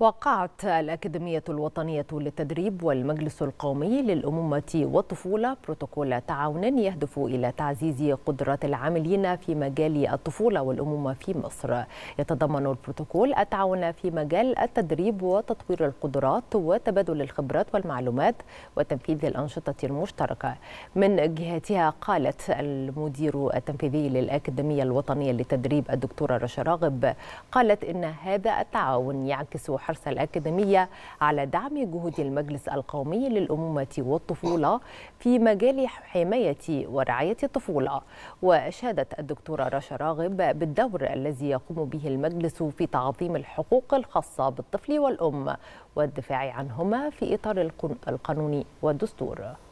وقعت الأكاديمية الوطنية للتدريب والمجلس القومي للأمومة والطفولة بروتوكول تعاون يهدف إلى تعزيز قدرة العاملين في مجال الطفولة والأمومة في مصر يتضمن البروتوكول التعاون في مجال التدريب وتطوير القدرات وتبادل الخبرات والمعلومات وتنفيذ الأنشطة المشتركة من جهتها قالت المدير التنفيذي للأكاديمية الوطنية للتدريب الدكتورة رشا راغب قالت إن هذا التعاون يعكس الحرص الأكاديمية على دعم جهود المجلس القومي للأمومة والطفولة في مجال حماية ورعاية الطفولة وأشادت الدكتورة رشا راغب بالدور الذي يقوم به المجلس في تعظيم الحقوق الخاصة بالطفل والأم والدفاع عنهما في إطار القانون والدستور